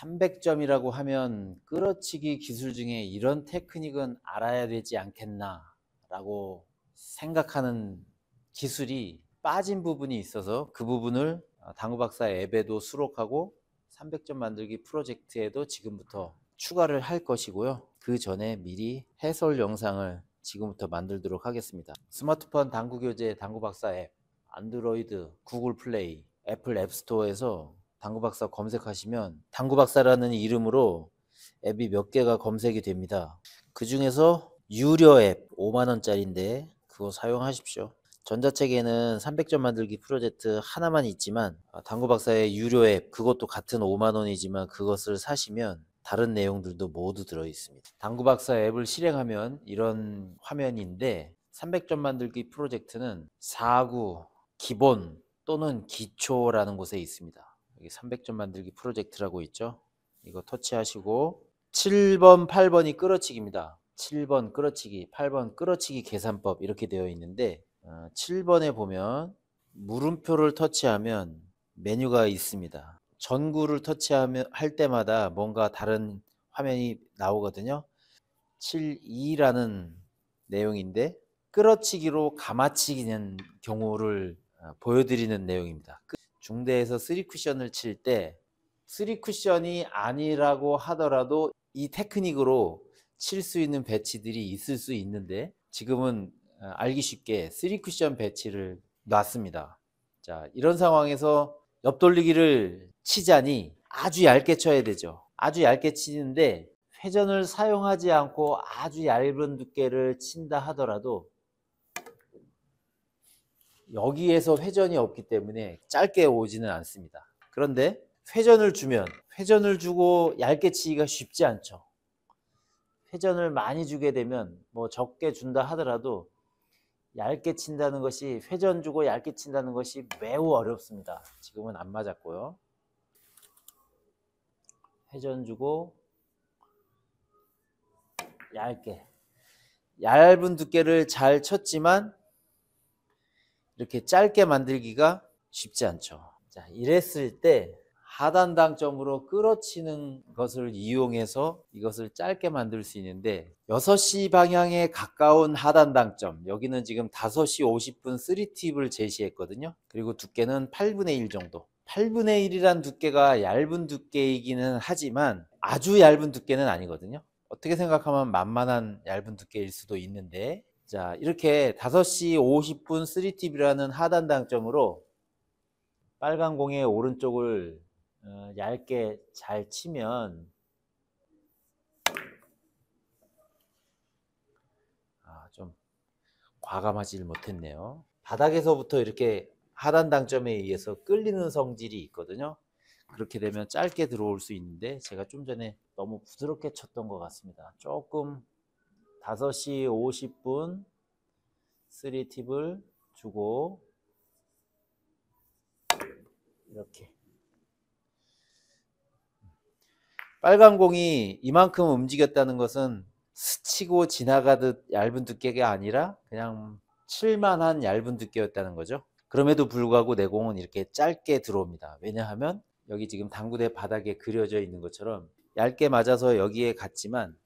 300점이라고 하면 끌어치기 기술 중에 이런 테크닉은 알아야 되지 않겠나라고 생각하는 기술이 빠진 부분이 있어서 그 부분을 어, 당구박사 앱에도 수록하고 300점 만들기 프로젝트에도 지금부터 추가를 할 것이고요. 그 전에 미리 해설 영상을 지금부터 만들도록 하겠습니다. 스마트폰 당구교재 당구박사 앱, 안드로이드, 구글 플레이, 애플 앱스토어에서 당구박사 검색하시면 당구박사라는 이름으로 앱이 몇 개가 검색이 됩니다. 그 중에서 유료 앱 5만원짜리인데 그거 사용하십시오. 전자책에는 300점 만들기 프로젝트 하나만 있지만 아, 당구박사의 유료 앱 그것도 같은 5만원이지만 그것을 사시면 다른 내용들도 모두 들어있습니다. 당구박사 앱을 실행하면 이런 화면인데 300점 만들기 프로젝트는 4구 기본 또는 기초라는 곳에 있습니다. 여기 300점 만들기 프로젝트라고 있죠. 이거 터치하시고 7번, 8번이 끌어치기입니다. 7번 끌어치기, 8번 끌어치기 계산법 이렇게 되어 있는데 7번에 어, 보면 물음표를 터치하면 메뉴가 있습니다. 전구를 터치하면 할 때마다 뭔가 다른 화면이 나오거든요. 72라는 내용인데 끌어치기로 감아치기는 경우를 어, 보여드리는 내용입니다. 중대에서 3쿠션을 칠 때 3쿠션이 아니라고 하더라도 이 테크닉으로 칠 수 있는 배치들이 있을 수 있는데 지금은 어, 알기 쉽게 3쿠션 배치를 놨습니다. 자, 이런 상황에서 옆돌리기를 치자니 아주 얇게 쳐야 되죠. 아주 얇게 치는데 회전을 사용하지 않고 아주 얇은 두께를 친다 하더라도 여기에서 회전이 없기 때문에 짧게 오지는 않습니다. 그런데 회전을 주면 회전을 주고 얇게 치기가 쉽지 않죠. 회전을 많이 주게 되면 뭐 적게 준다 하더라도 얇게 친다는 것이 회전 주고 얇게 친다는 것이 매우 어렵습니다. 지금은 안 맞았고요. 회전 주고 얇게 얇은 두께를 잘 쳤지만 이렇게 짧게 만들기가 쉽지 않죠. 자, 이랬을 때 하단 당점으로 끌어치는 것을 이용해서 이것을 짧게 만들 수 있는데 6시 방향에 가까운 하단 당점 여기는 지금 5시 50분 3팁을 제시했거든요 그리고 두께는 8분의 1 정도 8분의 1이란 두께가 얇은 두께이기는 하지만 아주 얇은 두께는 아니거든요 어떻게 생각하면 만만한 얇은 두께일 수도 있는데 자, 이렇게 5시 50분 3TV라는 하단 당점으로 빨간 공의 오른쪽을 어, 얇게 잘 치면 아, 좀 과감하지 못했네요. 바닥에서부터 이렇게 하단 당점에 의해서 끌리는 성질이 있거든요. 그렇게 되면 짧게 들어올 수 있는데 제가 좀 전에 너무 부드럽게 쳤던 것 같습니다. 조금 5시 50분 3팁을 주고 이렇게 빨간 공이 이만큼 움직였다는 것은 스치고 지나가듯 얇은 두께가 아니라 그냥 칠만한 얇은 두께였다는 거죠. 그럼에도 불구하고 내공은 이렇게 짧게 들어옵니다. 왜냐하면 여기 지금 당구대 바닥에 그려져 있는 것처럼 얇게 맞아서 여기에 갔지만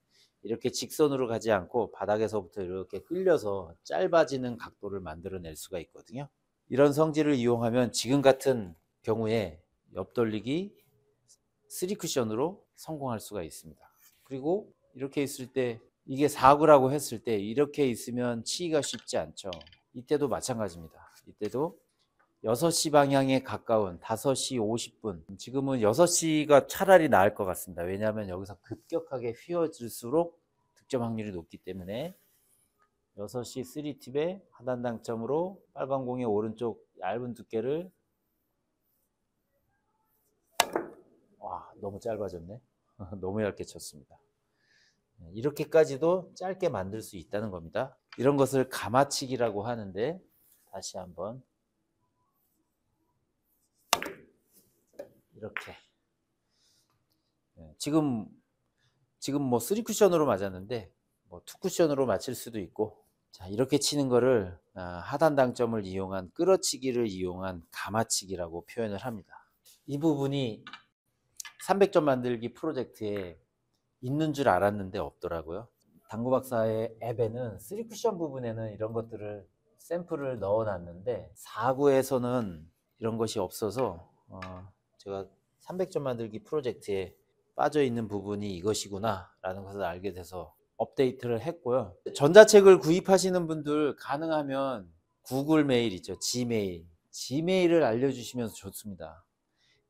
이렇게 직선으로 가지 않고 바닥에서부터 이렇게 끌려서 짧아지는 각도를 만들어낼 수가 있거든요. 이런 성질을 이용하면 지금 같은 경우에 옆돌리기 3쿠션으로 성공할 수가 있습니다. 그리고 이렇게 있을 때 이게 4구라고 했을 때 이렇게 있으면 치기가 쉽지 않죠. 이때도 마찬가지입니다. 이때도 6시 방향에 가까운 5시 50분. 지금은 6시가 차라리 나을 것 같습니다. 왜냐하면 여기서 급격하게 휘어질수록 득점 확률이 높기 때문에 6시 3팁의 하단 당점으로 빨간 공의 오른쪽 얇은 두께를 와 너무 짧아졌네 너무 얇게 쳤습니다 네, 이렇게까지도 짧게 만들 수 있다는 겁니다 이런 것을 가마치기라고 하는데 다시 한번 이렇게. 예, 지금 지금 뭐 3쿠션으로 맞았는데 뭐 2쿠션으로 맞힐 수도 있고 자 이렇게 치는 거를 아, 하단 당점을 이용한 끌어치기를 이용한 가마치기라고 표현을 합니다. 이 부분이 300점 만들기 프로젝트에 있는 줄 알았는데 없더라고요. 당구 박사의 앱에는 3쿠션 부분에는 이런 것들을 샘플을 넣어 놨는데 4구에서는 이런 것이 없어서 어, 제가 300점 만들기 프로젝트에 빠져 있는 부분이 이것이구나라는 것을 알게 돼서 업데이트를 했고요. 전자책을 구입하시는 분들 가능하면 구글 메일 있죠. 지메일. 지메일을 알려주시면 좋습니다.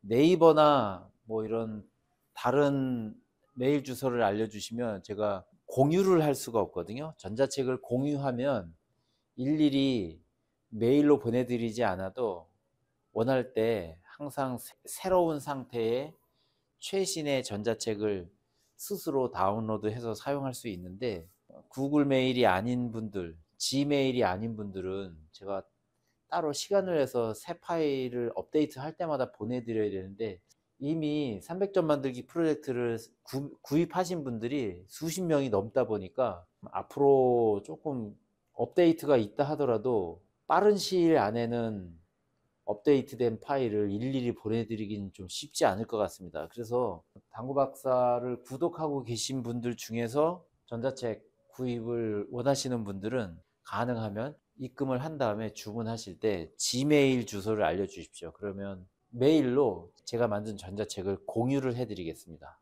네이버나 뭐 이런 다른 메일 주소를 알려주시면 제가 공유를 할 수가 없거든요. 전자책을 공유하면 일일이 메일로 보내드리지 않아도 원할 때 항상 새로운 상태의 최신의 전자책을 스스로 다운로드해서 사용할 수 있는데 구글 메일이 아닌 분들, 지메일이 아닌 분들은 제가 따로 시간을 해서 새 파일을 업데이트 할 때마다 보내드려야 되는데 이미 300점 만들기 프로젝트를 구, 구입하신 분들이 수십 명이 넘다 보니까 앞으로 조금 업데이트가 있다 하더라도 빠른 시일 안에는 업데이트된 파일을 일일이 보내드리긴 좀 쉽지 않을 것 같습니다. 그래서 당구 박사를 구독하고 계신 분들 중에서 전자책 구입을 원하시는 분들은 가능하면 입금을 한 다음에 주문하실 때 지메일 주소를 알려주십시오. 그러면 메일로 제가 만든 전자책을 공유를 해드리겠습니다.